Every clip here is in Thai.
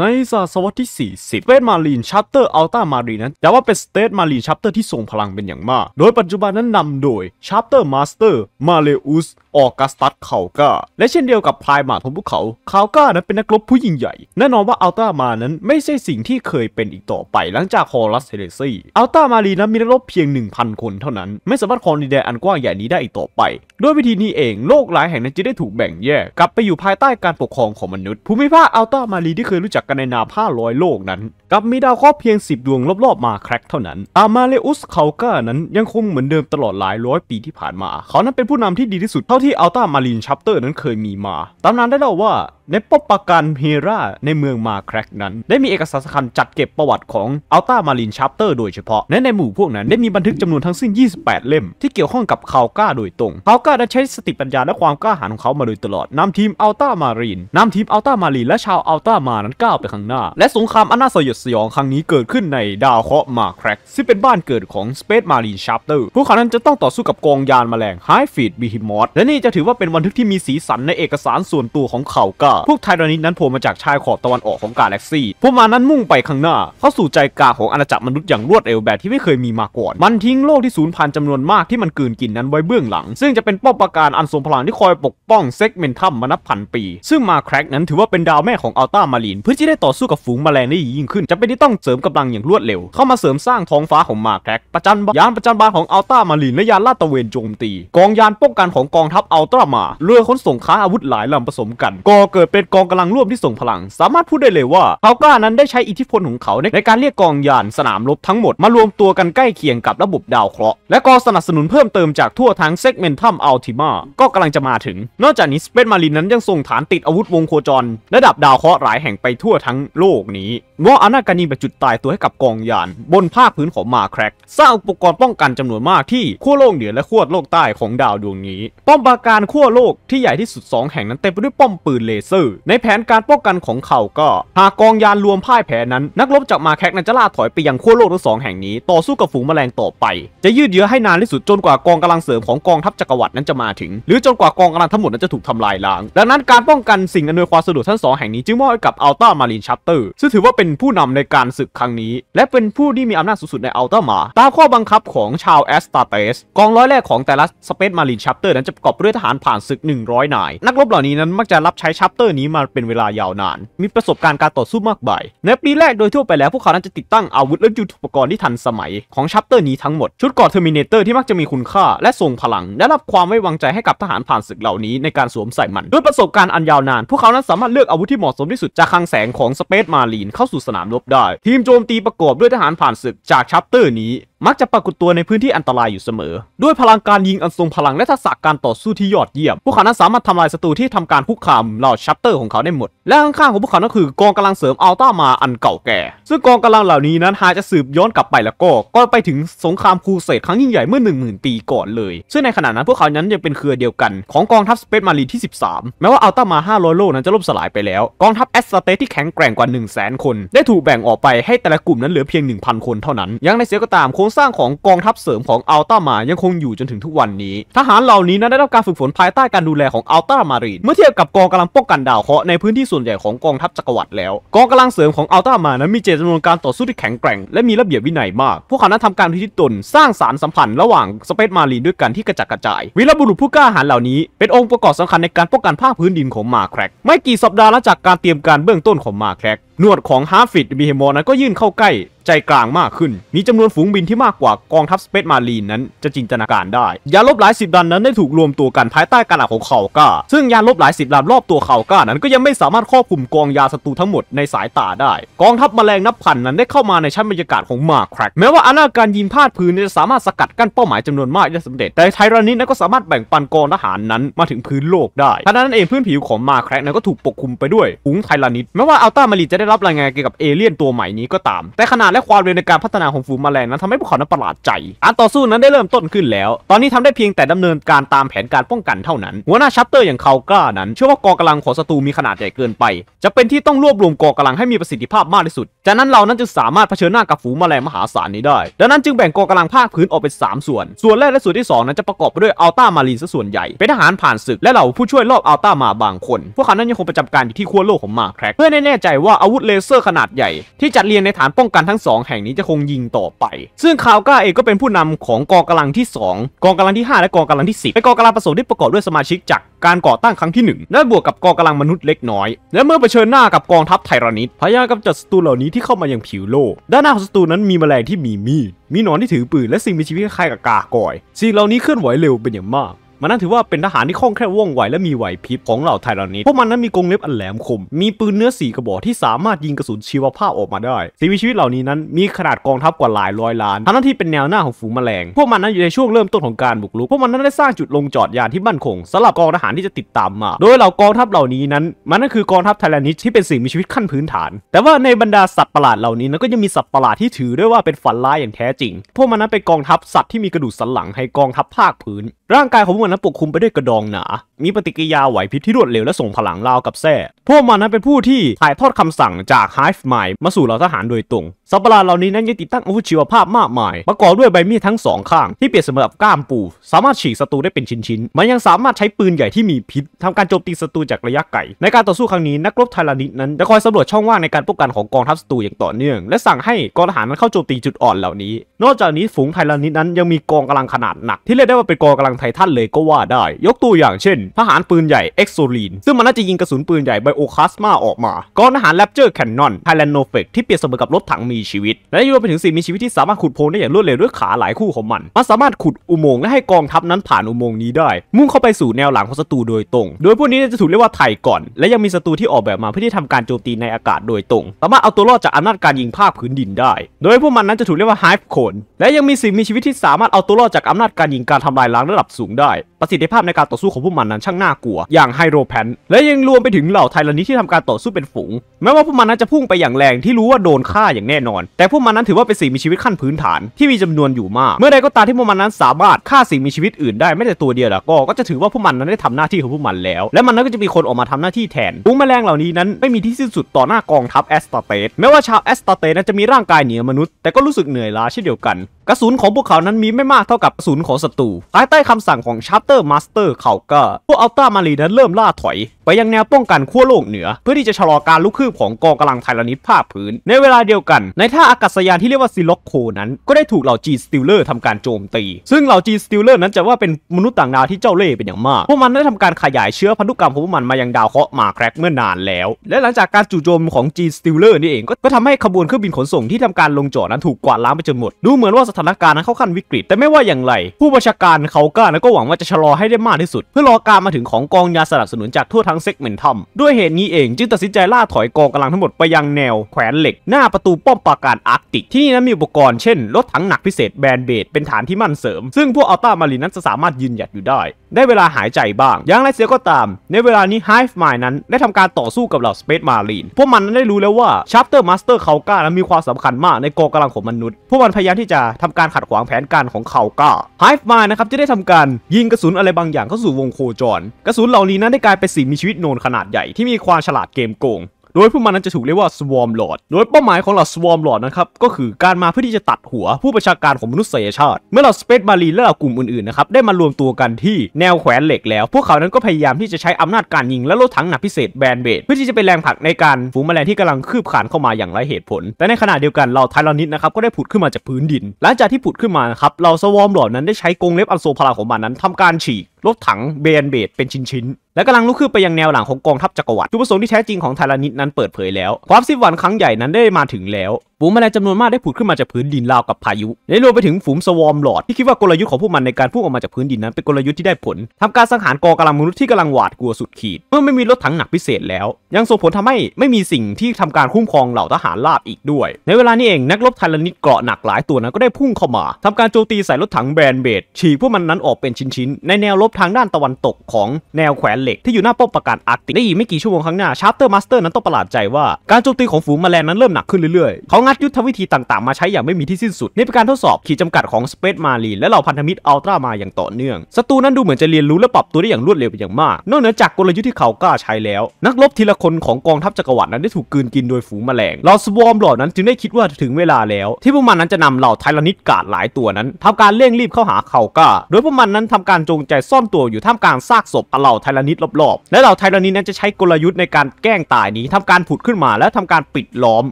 ในศตวรรษที่ 40เตทมารีนชัปเตอร์อัลต้ามารีนั้นจะว่าเป็นสเตทมารีนชัปเตอร์ที่ทรงพลังเป็นอย่างมาก โดยปัจจุบันนั้นนำโดยชัปเตอร์มาสเตอร์มาเลอุสออกัสตัสคาวกาและเช่นเดียวกับพายมาทงวูเขาคาวกานั้นเป็นนักรบผู้ยิ่งใหญ่ แน่นอนว่าอัลต้ามานั้นไม่ใช่สิ่งที่เคยเป็นอีกต่อไป หลังจากฮอรัสเทเลซี อัลต้ามารีนั้นมีนักรบเพียง 1,000 คนเท่านั้น ไม่สามารถครองดินแดนอันกว้างใหญ่นี้ได้อีกต่อไป ด้วยวิธีนี้เองโลกหลายแห่งนั้นจะได้ถูกแบ่งแยกกลับไปอยู่ภายใต้การปกครองของมนุษย์ภูมิภาคอัลต้ามารีที่เคยรู้จัักกันในนาผ้าลอยโลกนั้น กับมีดาวเคราะห์เพียง 10 ดวงรอบๆมาแคร็กเท่านั้น อามาเลอุสเคาก้านั้นยังคงเหมือนเดิมตลอดหลายร้อยปีที่ผ่านมา เขานั้นเป็นผู้นำที่ดีที่สุดเท่าที่อัลตามารีนชัปเตอร์นั้นเคยมีมาตำนานได้เล่าว่าในปปการเฮราในเมืองมาแครกนั้น ได้มีเอกสารสำคัญจัดเก็บประวัติของอัลต้ามารินชัปเตอร์โดยเฉพาะและในหมู่พวกนั้นได้มีบันทึกจำนวนทั้งสิ้น 28 เล่ม ที่เกี่ยวข้องกับคาวก้าโดยตรงคาวก้าได้ใช้สติปัญญาและความกล้าหาญของเขามาโดยตลอดนำทีมอัลต้ามารินนำทีมอัลต้ามารินและชาวอัลต้ามา นั้นก้าวไปข้างหน้าและสงครามอนาสยดสยองครั้งนี้เกิดขึ้นในดาวเคราะห์มาแครกซึ่งเป็นบ้านเกิดของสเปซมารินชัปเตอร์พวกเขานั้นจะต้องต่อสู้กับกองยานแมลงไฮฟีดบีฮิมอสและนี่จะถือว่าเป็นบันทึกที่มีสีสันในเอกสารส่วนตัวของเขาก้าพวกไทรอนิดนั้นโผล่มาจากชายขอบตะวันออกของกาแล็กซี่พวกมันนั้นมุ่งไปข้างหน้า เข้าสู่ใจกลางของอาณาจักรมนุษย์อย่างรวดเร็วแบบที่ไม่เคยมีมาก่อน มันทิ้งโลกที่สูญพันธุ์จำนวนมากที่มันกืนกินนั้นไว้เบื้องหลัง ซึ่งจะเป็นป้อมปราการอันทรงพลังที่คอยปกป้องเซกเมนทัมมานับพันปี ซึ่งมาแครก นั้นถือว่าเป็นดาวแม่ของอัลต้ามารีนเพื่อที่ได้ต่อสู้กับฝูงแมลงได้ยิ่งขึ้น จะเป็นที่ต้องเสริมกำลังอย่างรวดเร็ว เข้ามาเสริมสร้างท้องฟ้าของมาแครกประจันยานประจันบานของอัลต้ามารีนและยานลาดตระเวนโจมตี กองยานป้องกันของกองทัพอัลตรามารือขนส่งค้าอาวุธหลายลำผสมกันก่อเกิดเป็นกองกำลังร่วมที่ส่งพลัง สามารถพูดได้เลยว่า เขาก้านั้นได้ใช้อิทธิพลของเขาในการเรียกกองยานสนามรบทั้งหมดมารวมตัวกันใกล้เคียงกับระบบดาวเคราะห์และกองสนับสนุนเพิ่มเติมจากทั่วทั้งเซกเมนทัมอัลติมาก็กำลังจะมาถึง นอกจากนี้ สเปซมารินนั้นยังส่งฐานติดอาวุธวงโคจร ระดับดาวเคราะห์หลายแห่งไปทั่วทั้งโลกนี้งออานาการีปบบจุดตายตัวให้กับกองยาน บนภาคพื้นของมาแครกสร้างอุปกรณ์ป้องกันจำนวนมากที่ขั้วโลกเหนือและขั้วโลกใต้ของดาวดวงนี้ ป้อมปราการขั้วโลกที่ใหญ่ที่สุด 2 แห่งนั้นเต็มไปด้วยป้อมปืนเลเซอร์ ในแผนการป้องกันของเขาก็ หากกองยานรวมพ่ายแพ้นั้น นักรบจากมาแครกนั้นจะล่าถอยไปยังขั้วโลกทั้งสองแห่งนี้ต่อสู้กับฝูงแมลงต่อไป จะยืดเยื้อให้นานที่สุดจนกว่ากองกำลังเสริมของกองทัพจักรวรรดินั้นจะมาถึง หรือจนกว่ากองกำลังทั้งหมดนั้นจะถูกทำลายล้าง ดังนั้นการป้องกันสิ่งอำนวยความสะดวกทั้งสองแห่งนี้จึงมอบให้กับอัลต้ามารีนชัปเตอร์ซึ่งถือว่าเป็นผู้นำในการศึกครั้งนี้และเป็นผู้ที่มีอำนาจสูงสุดในอัลต้ามา ตามข้อบังคับของชาวแอสตาเตส กองร้อยแรกของแต่ละสเปซมารีนชัปเตอร์นั้นจะประกอบด้วยทหารผ่านศึก 100 นาย นักรบเหล่านี้นั้นมักจะรับใช้ชัปเตอร์นี้มาเป็นเวลายาวนาน มีประสบการณ์การต่อสู้มากมาย ในปีแรกโดยทั่วไปแล้ว พวกเขานั้นจะติดตั้งอาวุธและยุทธปกรณ์ที่ทันสมัยของชัปเตอร์นี้ทั้งหมด ชุดกอดเทอร์มินเตอร์ที่มักจะมีคุณค่า และทรงพลัง ได้รับความไว้วางใจให้กับทหารผ่านศึกเหล่านี้ในการสวมใส่มันด้วยประสบการณ์อันยาวนานพวกเขานั้นสามารถเลือกอาวุธที่เหมาะสมที่สุดจากคลังแสงของสเปซมารีนเข้าสู่สนามรบได้ ทีมโจมตีประกอบด้วยทหารผ่านศึกจากชัปเตอร์นี้มักจะปรากฏตัวในพื้นที่อันตรายอยู่เสมอ ด้วยพลังการยิงอันทรงพลังและทักษะการต่อสู้ที่ยอดเยี่ยม พวกเขานั้นสามารถทำลายศัตรูที่ทำการคุกคามเหล่าชัปเตอร์ของเขาได้หมด และข้างๆของพวกเขานันคือกองกำลังเสริมอัลต้ามาอันเก่าแก่ ซึ่งกองกำลังเหล่านี้นั้นหากจะสืบย้อนกลับไปแล้วก็ ก็ไปถึงสงครามครูเสดครั้งยิ่งใหญ่เมื่อ1 0,000ปีก่อนเลย ซึ่งในขณะนั้นพวกเขานั้นยังเป็นเครือเดียวกันของกองทัพสเปซมารีที่ 13 แม้ว่าอัลต้ามา500โลนั้นจะล่มสลายไปแล้ว กองทัพแอสเตที่แข็งแกร่งกว่า 1 0 0 0 0 0คนได้ถูกแบ่งออกไปให้แต่ละกลุ่มนั้นเหลือเพียง 1,000 คนเท่านั้น ยังในเสียก็ตามโคงสร้างของกองทัพเสริมของอัลต้ามายังคงอยู่จนถึงทุกวันนี้ ทหารเหล่านี้นั้นได้รับการฝึกฝนภายใต้การดูแลของอัลต้ามารีนเมื่อเทียบกับกองกำลังป้องกันดาวเคราะห์ในพื้นที่ส่วนใหญ่ของกองทัพจักรวรรดิแล้ว กองกำลังเสริมของอัลต้ามานั้น มีเจตจำนวนการต่อสู้ที่แข็งแกร่ง และมีระเบียบวินัยมาก พวกเขานั้นทำการพิชิตตนสร้างสารสัมพันธ์ระหว่างสเปซมารีนด้วยกันที่กระจัดกระจายวีรบุรุษผู้กล้าหาญเหล่านี้ เป็นองค์ประกอบสำคัญในการป้องกันภาคพื้นดินของมาแครกไม่กี่สัปดาห์หลังจากการเตรียมการเบื้องต้นของมาแครกนวดของฮาร์ฟิดมีเฮมอนั้นก็ยื่นเข้าใกล้ใจกลางมากขึ้น มีจำนวนฝูงบินที่มากกว่ากองทัพสเปซมารีนนั้น จะจินตนาการได้ ยานลบหลายสิบลำนั้นได้ถูกรวมตัวกันภายใต้การอลักของเขาก้า ซึ่งยานลบหลายสิบลำรอบตัวเขาก้านั้นก็ยังไม่สามารถครอบคุมกองยาศัตรูทั้งหมดในสายตาได้ กองทัพแมลงนับพันนั้นได้เข้ามาในชั้นบรรยากาศของมาแครกแม้ว่าอาณาการยิงพาดพื้นจะสามารถสกัดกั้นเป้าหมายจำนวนมากได้สำเร็จ แต่ไทรานิสนั้นก็สามารถแบ่งปันกองทหารนั้นมาถึงพื้นโลกได้ขณะนั้นเองพื้นผิวของมาแครกนั้นก็ถูกปกคลุมไปด้วยฝูงไทรานิสแม้ว่าอัลตามารีจะได้รับรายงานเกี่ยวกับเอเลี่ยนตัวใหม่นี้ก็ตาม แต่ขณะและความเร็วในการพัฒนาของฝูงแมลงนั้นทำให้พวกเขานั้นประหลาดใจการต่อสู้นั้นได้เริ่มต้นขึ้นแล้ว ตอนนี้ทำได้เพียงแต่ดำเนินการตามแผนการป้องกันเท่านั้น หัวหน้าชัตเตอร์อย่างเขากล้านั้นเชื่อว่ากองกำลังของศัตรูมีขนาดใหญ่เกินไป จะเป็นที่ต้องรวบรวมกองกำลังให้มีประสิทธิภาพมากที่สุด จากนั้นเรานั้นจะสามารถเผชิญหน้ากับฝูงแมลงมหาศาลนี้ได้ ดังนั้นจึงแบ่งกองกำลังภาคพื้นออกเป็น3ส่วน ส่วนแรกและส่วนที่2นั้นจะประกอบไปด้วยอัลต้ามารีนซะส่วนใหญ่ เป็นทหารผ่านศึกและเหล่าผู้ช่วยรอบอัลต้ามาบางคนพวกเขานั้นยังคงประจำการอยู่ที่ขั้วโลกของมาแครกเพื่อแน่ใจว่าอาวุธเลเซอร์ขนาดใหญ่ที่จัดเรียงในฐานป้องกันทั้งสองแห่งนี้จะคงยิงต่อไป ซึ่งคาวก้าเองก็เป็นผู้นำของกองกำลังที่ 2 กองกำลังที่5และกองกำลังที่ 10เป็นกองกำลังผสมที่ประกอบด้วยสมาชิกจากการก่อตั้งครั้งที่1และบวกกับกองกำลังมนุษย์เล็กน้อย และเมื่อเผชิญหน้ากับกองทัพไทรานิดพยายามกำจัดศัตรูเหล่านี้ที่เข้ามาอย่างผิวโลก ด้านหน้าของศัตรูนั้นมีแมลงที่มีมีดมีหนอนที่ถือปืนและสิ่งมีชีวิตคล้ายกับกากอย สิ่งเหล่านี้เคลื่อนไหวเร็วเป็นอย่างมากมันนั้นถือว่าเป็นทหารที่คล่องแคล่วว่องไวและมีไหวพริบของเหล่าไทรานิสพวกมันนั้นมีกรงเล็บอันแหลมคม มีปืนเนื้อสีกระบอกที่สามารถยิงกระสุนชีวภาพออกมาได้ สิ่งมีชีวิตเหล่านี้นั้นมีขนาดกองทัพกว่าหลายร้อยล้าน ทั้งที่เป็นแนวหน้าของฝูงแมลงพวกมันนั้นอยู่ในช่วงเริ่มต้นของการบุกรุกพวกมันนั้นได้สร้างจุดลงจอดยานที่มั่นคงสำหรับกองทหารที่จะติดตามมา โดยเหล่ากองทัพเหล่านี้นั้น มันนั่นคือกองทัพไทรานิสที่เป็นสิ่งมีชีวิตขั้นพื้นฐาน แต่ว่าในบรรดาสัตว์ประหลาดเหล่านี้นั้นก็ยังมีสัตว์ประหลาดที่ถือด้ว่าเป็นฝันร้ายอย่างแท้จริงพวกมันนั้นเป็นกองทัพสัตว์ที่มีกระดูกสันหลังให้กองทัพภาคพื้น ร่างกายของพวกมันนั้นปกคลุมไปด้วยกระดองหนา มีปฏิกิริยาไหวพริบที่รวดเร็วและส่งพลังราวกับแท้พวกมันนั้นเป็นผู้ที่ ถ่ายทอดคำสั่งจากไฮฟ์ใหม่มาสู่เหล่าทหารโดยตรงสัตปะลาเหล่านี้นั้นยังติดตั้งอาวุธชีวภาพมากมาย ประกอบด้วยใบมีดทั้งสองข้างที่เปรียบเสมือนก้ามปู สามารถฉีกศัตรูได้เป็นชิ้นๆมันยังสามารถใช้ปืนใหญ่ที่มีพิษทำการโจมตีศัตรูจากระยะไกลในการต่อสู้ครั้งนี้นักรบไทลานิตนั้นจะคอยสำรวจช่องว่างในการป้องกันของกองทัพศัตรูอย่างต่อเนื่องและสั่งให้กองทหารนั้นเข้าโจมตีจุดอ่อนเหล่านี้ นอกจากนี้ฝูงไทลานิตนั้นยังมีกองกำลังขนาดหนัก ที่เรียกได้ว่าเป็นกองกำลังไททันเลยก็ว่าได้ ยกตัวอย่างเช่นทหารปืนใหญ่เอ็กโซลีนซึ่งมันน่าจะยิงกระสุนปืนใหญ่ไบโอคาสมาออกมากองทหารแรปเจอร์แคนนอนไทแลนโนเฟกที่เปรียบเสมือนกับรถถังมีีชีวิต และยังรวมไปถึงสิ่งมีชีวิตที่สามารถขุดโพรงได้อย่างรวดเร็วด้วยขาหลายคู่ของมันมัน สามารถขุดอุโมงค์และให้กองทัพนั้นผ่านอุโมงค์นี้ได้ มุ่งเข้าไปสู่แนวหลังของศัตรูโดยตรง โดยพวกนี้จะถูกเรียกว่าไถ่ก่อน และยังมีศัตรูที่ออกแบบมาเพื่อที่ทำการโจมตีในอากาศโดยตรง สามารถเอาตัวรอดจากอำนาจการยิงภาคพื้นดินได้ โดยพวกมันนั้นจะถูกเรียกว่าไฮฟ์โคนและยังมีสิ่งมีชีวิตที่สามารถเอาตัวรอดจากอำนาจการยิงการทำลายล้างระดับสูงได้ประสิทธิภาพในการต่อสู้ของพวกมันนั้นช่างน่ากลัว อย่างไฮโดรแพนและยังรวมไปถึงเหล่าไทลันิที่ทำการต่อสู้เป็นฝูง แม้ว่าพวกมันนั้นจะพุ่งไปอย่างแรงที่รู้ว่าโดนฆ่าอย่างแน่นอน แต่พวกมันนั้นถือว่าเป็นสิ่งมีชีวิตขั้นพื้นฐานที่มีจำนวนอยู่มาก เมื่อใดก็ตามที่พวกมันนั้น สามารถฆ่าสิ่งมีชีวิตอื่น ได้ไม่แต่ตัวเดียวละก็ ก็จะถือว่าพวกมันนั้นได้ทำหน้าที่ของพวกมันแล้ว และมันนั้นก็จะมีคนออกมาทำหน้าที่แทนฝูงแมลงเหล่านี้นั้นไม่มีที่สิ้นสุดต่อหน้ากองทัพแอสตาเตสแม้ว่าชาวแอสตาเตสจะมีร่างกายเหนือมนุษย์แต่ก็รู้สึกเหนื่อยล้าเช่นเดียวกันกระสุนของพวกเขานั้นมีไม่มากเท่ากับกระสุนของศัตรูภายใต้คำสั่งของชาร์เตอร์ มาสเตอร์ เขาก็ พวกอัลต้ามารีนั้นเริ่มล่าถอยไปยังแนวป้องกันขั้วโลกเหนือ เพื่อที่จะชะลอการลุกคืบของกองกำลังไทยลนิดภาคพื้น ในเวลาเดียวกัน ในท่าอากาศยานที่เรียกว่าซิล็อกโคนั้นก็ได้ถูกเหล่าจีสติลเลอร์ทำการโจมตี ซึ่งเหล่าจีสติลเลอร์นั้นจะว่าเป็นมนุษย์ต่างดาวที่เจ้าเล่ห์เป็นอย่างมากพวกมันได้ทำการขยายเชื้อพันธุกรรมของพวกมันมายังดาวเคราะห์มาแครกเมื่อนานแล้ว และหลังจากการจู่โจมของจีสติลเลอร์นี่เองก็ทำให้ขบวนเครื่องบินขนส่งที่ทำการลงจอดนั้นถูกกวาดล้างไปจนหมดดูเหมือนว่าสถานการณ์นั้นเข้าขั้นวิกฤตแต่ไม่ว่าอย่างไร ผู้บัญชาการเขาก้าก็หวังว่าจะชะลอให้ได้มากที่สุดเพื่อรอการมาถึงของกองยาสนับสนุนจากทั่วทั้งเซกเมนทัมด้วยเหตุนี้เอง จึงตัดสินใจล่าถอยกองกำลังทั้งหมดไปยังแนวแขวนเหล็ก หน้าประตูป้อมปราการอาร์กติกที่นี่นั้นมีอุปกรณ์เช่นรถถังหนักพิเศษแบนเบดเป็นฐานที่มั่นเสริม ซึ่งพวกอัลต้ามารีนั้นจะสามารถยืนหยัดอยู่ได้ได้เวลาหายใจบ้าง อย่างไรเสียก็ตาม ในเวลานี้ Hive Mind นั้นได้ทำการต่อสู้กับเหล่า Space Marine พวกมันนั้นได้รู้แล้วว่า Chapter Master เขาก้านั้นมีความสำคัญมากในกองกำลังของมนุษย์ พวกมันพยายามที่จะทำการขัดขวางแผนการของเขาก้า Hive Mind นะครับจะได้ทำการยิงกระสุนอะไรบางอย่างเข้าสู่วงโคจร กระสุนเหล่านี้นั้นได้กลายเป็นสิ่งมีชีวิตโนนขนาดใหญ่ที่มีความฉลาดเกมโกงโดยพวกมันนั้นจะถูกเรียกว่า Swarm Lord โดยเป้าหมายของเหล่า Swarm Lord นะครับ ก็คือการมาเพื่อที่จะตัดหัวผู้ประชาการของมนุษยชาติ เมื่อเหล่า Space Marine และเหล่ากลุ่มอื่นๆนะครับได้มารวมตัวกันที่แนวแขวนเหล็กแล้ว พวกเขานั้นก็พยายามที่จะใช้อำนาจการยิง และรถถังหนักพิเศษแบนเบดเพื่อที่จะเป็นแรงผลักในการฝูงแมลงที่กำลังคืบขานเข้ามาอย่างไรเหตุผล แต่ในขณะเดียวกันเราไทลอนิดนะครับก็ได้ผุดขึ้นมาจากพื้นดิน หลังจากที่ผุดขึ้นมานะครับเราสวอมหลอดนั้นได้ใช้กรงเล็บอันโซพลาของมันนั้นทำการฉีกรถถังเบรนเบดเป็นชิ้นชิ้นและกำลังลุกขึ้นไปยังแนวหลังของกองทัพจักรวรรดิจุดประสงค์ที่แท้จริงของไทรานิตนั้นเปิดเผยแล้วความสิ้นหวังครั้งใหญ่นั้นได้มาถึงแล้วฝูงแมลงจำนวนมากได้ผุดขึ้นมาจากพื้นดินราวกับพายุและรวมไปถึงฝูงสวอมหลอดที่คิดว่ากลยุทธ์ของพวกมันในการพุ่งออกมาจากพื้นดินนั้นเป็นกลยุทธ์ที่ได้ผล ทำการสังหารกองกำลังมนุษย์ที่กำลังหวาดกลัวสุดขีดเมื่อไม่มีรถถังหนักพิเศษแล้ว ยังส่งผลทำให้ไม่มีสิ่งที่ทำการคุ้มครองเหล่าทหารราบอีกด้วย ในเวลานี้เองนักรบไทรนิดเกราะหนักหลายตัวนั้นก็ได้พุ่งเข้ามา ทำการโจมตีใส่รถถังแบรนเบดฉีกพวกมันนั้นออกเป็นชิ้นๆในแนวรบทางด้านตะวันตกของแนวแขวนเหล็กที่อยู่หน้าป้อมปราการอาร์กติกด้ยินไม่กี่ชั่วโมงข้างหน้าชาร์เตอร์มาสเตอร์นั้นต้องประหลาดใจว่า การโจมตีของฝูงแมลงนั้นเริ่มหนักขึ้นเรื่อยๆเขางัดยุทธวิธีต่างๆ มาใช้อย่างไม่มีที่สิ้นสุดนี่เป็นการทดสอบขีดจำกัดของสเปซมารี และเหล่าพันธมิตรอัลตรามาอย่างต่อเนื่องศัตรูนั้นดูเหมือนจะเรียนรู้และปรับตัวได้อย่างรวดเร็วปอย่างมาก นอกเหนือจากกลยุทธ์ที่เขากล้าใช้แล้ว นักรบทีละคนของกองทัพจักรวรรดินั้นได้ถูกกืนกินโดยฝูงแมลงเหล่าสวอมหล่อนั้นจึงได้คิดว่าถึงเวลาแล้ว ที่พวกมันนั้นจะนำเหล่าไทลานิดกาดหลายตัวนั้น ทำการเร่งรีบเข้าหาเขาก้า โดยพวกมันนั้นทำการจงใจซ่อนตัวอยู่ท่ามกลางซากศพเหล่าไทลานิดรอบๆและเหล่าไทลนิดนั้นจะใช้กลยุทธ์ในการแกล้งตายนี้ทำการผุดขึ้นมา และทำการปิดล้อม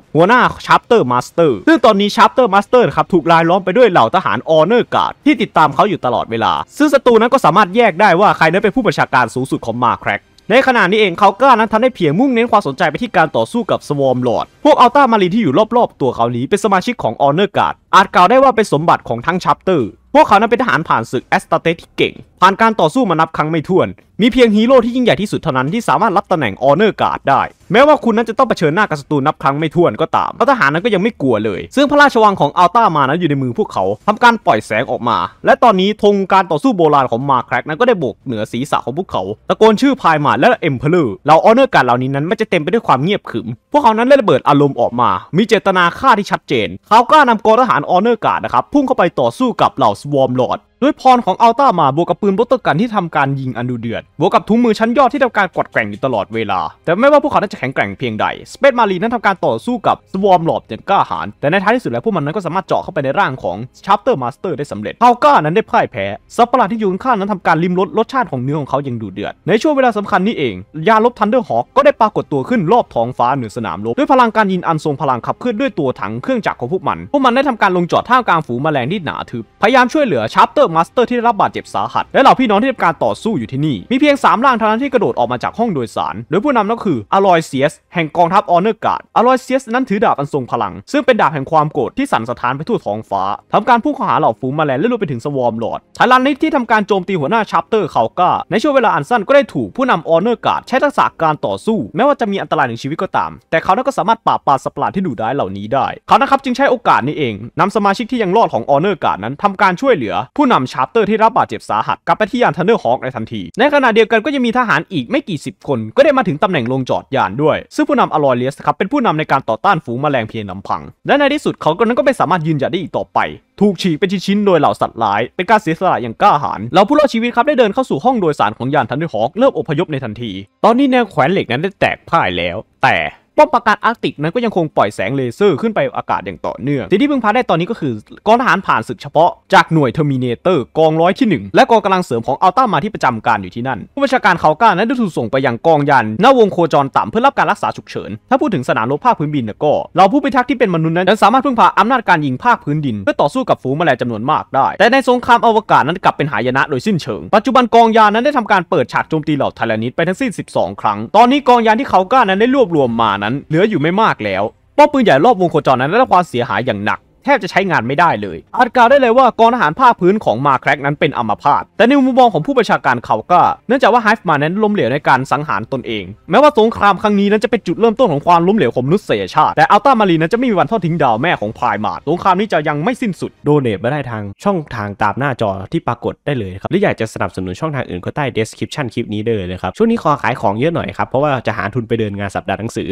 หัวหน้าชาร์ปเตอร์มาสเตอร์ซึ่งตอนนี้ชาร์เตอร์มาสเตอร์ครับถูกลายล้อมไปด้วยเหล่าทหารออเนอร์การ์ดที่ติดตามเขาอยู่ตลอดเวลา ซึ่งศัตรูนั้นก็สามารถแยกได้ว่าใครนั้นเป็นผู้บัญชาการสูงสุดของมาแครกในขณะนี้เองเขาก้านั้นทำได้เพียงมุ่งเน้นความสนใจไปที่การต่อสู้กับสวอมลอดพวกอัลต้ามารีที่อยู่รอบๆ ตัวเขานี้เป็นสมาชิกของออเนอร์การ์ดอาจกล่าวได้ว่าเป็นสมบัติของทั้งชัปเตอร์พวกเขานั้นเป็นทหารผ่านศึกแอสตาเตที่เก่งผ่านการต่อสู้มานับครั้งไม่ถ้วน มีเพียงฮีโร่ที่ยิ่งใหญ่ที่สุดเท่านั้นที่สามารถรับตำแหน่งออเนอร์การ์ดได้ แม้ว่าคุณนั้นจะต้องเผชิญหน้ากับศัตรูนับครั้งไม่ถ้วนก็ตาม ทหารนั้นก็ยังไม่กลัวเลย ซึ่งพระราชวังของอัลต้ามานั้นอยู่ในมือพวกเขาทำการปล่อยแสงออกมา และตอนนี้ธงการต่อสู้โบราณของมาแครกนั้นก็ได้โบกเหนือศีรษะของพวกเขา ตะโกนชื่อพายมาและเอ็มเพลอเหล่าออเนอร์การ์ดเหล่านี้นั้นไม่จะเต็มไปด้วยความเงียบขรึม พวกเขานั้นได้ระเบิดอารมณ์ออกมา มีเจตนาฆ่าที่ชัดเจน เขากล้านำกองทหารออเนอร์การ์ดนะครับพุ่งเข้าไปต่อสู้กับเหล่าสวอมลอร์ดด้วยพรของอัลต้ามา บวกกับปืนบอตเตอร์กันที่ทำการยิงอันดูเดือดบวกกับถุงมือชั้นยอดที่ทำการกดแกว่งอยู่ตลอดเวลาแต่ไม่ว่าพวกเขาจะแข็งแกร่งเพียงใด สเปซมารีนั้นทำการต่อสู้กับสวอมหลอดอย่างกล้าหาญแต่ในท้ายที่สุดแล้วพวกมันนั้นก็สามารถเจาะเข้าไปในร่างของชาร์ปเตอร์มาสเตอร์ได้สำเร็จเฮาก้านั้นได้พ่ายแพ้ซับปรลาที่อยู่ข้างนั้นทำการลิมรสรสชาติของเนื้อของเขาอย่างดูเดือด ในช่วงเวลาสำคัญนี้เอง ยาลบทันเดอร์ฮอกก็ได้ปรากฏตัวขึ้นรอบท้องฟ้าเหนือสนามรบด้วยพลังการยิงอันทรงพลังขับเคลื่อนด้วยตัวถังเครื่องจักรของพวกมันพวกมันได้ทำการลงจอดท่ามกลางฝูงแมลงที่หนาทึบพยายามช่วยเหลือชาร์ปเตอร์มาสเตอร์ที่ได้รับบาดเจ็บสาหัสและเหล่าพี่น้องที่ทำการต่อสู้อยู่ที่นี่ มีเพียง3ร่างเท่านั้นที่กระโดดออกมาจากห้องโดยสาร โดยผู้นำก็คืออลอยเซียสแห่งกองทัพออเนอร์การ์ดอลอยเซียสนั้นถือดาบอันทรงพลัง ซึ่งเป็นดาบแห่งความโกรธที่สั่นสะท้านไปทั่วท้องฟ้าทำการพุ่งเข้าหาเหล่าฟูมาแลนและรวมไปถึงสวอมลอดทารันนิที่ทำการโจมตีหัวหน้าชัปเตอร์เขาก้าในช่วงเวลาอันสั้นก็ได้ถูกผู้นำออเนอร์การ์ดใช้ทักษะการต่อสู้แม้ว่าจะมีอันตรายถึงชีวิตก็ตาม แต่เขานั้นก็สามารถปราบปราสปาตที่ดุร้ายเหล่านี้ได้เขานะครับจึงใช้โอกาสนี้เองนำสมาชิกที่ยังรอดของออเนอร์การ์ดนั้นทำการช่วยเหลือผู้นำชาร์เตอร์ที่รับบาดเจ็บสาหัสกลับไปที่ยานทันเดอร์ฮอคในทันที ในขณะเดียวกันก็ยังมีทหารอีกไม่กี่สิบคน ก็ได้มาถึงตำแหน่งลงจอดยานด้วยซึ่งผู้นำอลอยเลียสครับ เป็นผู้นำในการต่อต้านฝูงแมลงเพียงลำพัง และในที่สุดเขาก็นั้นก็ไม่สามารถยืนหยัดได้อีกต่อไป ถูกฉีกเป็นชิ้นๆ โดยเหล่าสัตว์ร้าย เป็นการเสียสละอย่างกล้าหาญเหล่าผู้รอดชีวิตครับได้เดินเข้าสู่ห้องโดยสารของยานทันเดอร์ฮอคเริ่มอพยพในทันที ตอนนี้แนวแขวนเหล็กนั้นได้แตกพ่ายแล้ว แต่ป้อมปราการอาร์กติกนั้นก็ยังคงปล่อยแสงเลเซอร์ ขึ้นไปอากาศอย่างต่อเนื่องสิ่งที่พึ่งพาได้ตอนนี้ก็คือกองทหารผ่านศึกเฉพาะจากหน่วยเทอร์มินเตอร์กองร้อยที่1และกองกำลังเสริมของอัลต้ามาที่ประจำการอยู่ที่นั่นผู้บัญชาการเขาก้านั้นได้ถูกส่งไปยังกองยันหน้าวงโคจรต่ำเพื่อรับการรักษาฉุกเฉินถ้าพูดถึงสนามรบภาคพื้นดินก็เราผู้พิทักษ์ที่เป็นมนุษย์นั้นสามารถพึ่งพาอำนาจการยิงภาคพื้นดิน เพื่อต่อสู้กับฝูงแมลงจำนวนมากได้ แต่ในสงครามอวกาศนั้นกลับเป็นหายนะโดยสิ้นเชิงปัจจุบันกองยานนั้นได้ทำการเปิดฉากโจมตีเหล่าไทลนิดไปทั้งสิ้น12 ครั้งตอนนี้กองยานที่เขาก้านั้นได้รวบรวมมานั้นเหลืออยู่ไม่มากแล้วป้อมปืนใหญ่รอบวงโคจรนั้นได้รับความเสียหายอย่างหนักแทบจะใช้งานไม่ได้เลย อาจกล่าวได้เลยว่ากองทหารภาคพื้นของมาแครกนั้นเป็นอัมพาตแต่ในมุมมองของผู้ประชาการเขาก็เนื่องจากว่าไฮฟ์มานั้นล้มเหลวในการสังหารตนเอง แม้ว่าสงครามครั้งนี้นั้นจะเป็นจุดเริ่มต้นของความล้มเหลวของนุษยชาติ แต่อัลต้ามารีนั้นจะไม่มีวันทอดทิ้งดาวแม่ของพายมาสงครามนี้จะยังไม่สิ้นสุดโดเนทมาได้ทางช่องทางตามหน้าจอที่ปรากฏได้เลยครับ หรืออยากจะสนับสนุนช่องทางอื่นก็ใต้เดสคริปชันคลิปนี้ได้เลยครับ ช่วงนี้ขอขายของเยอะหน่อยครับ เพราะว่าจะหาทุนไปเดินงานสัปดาห์หนังสือ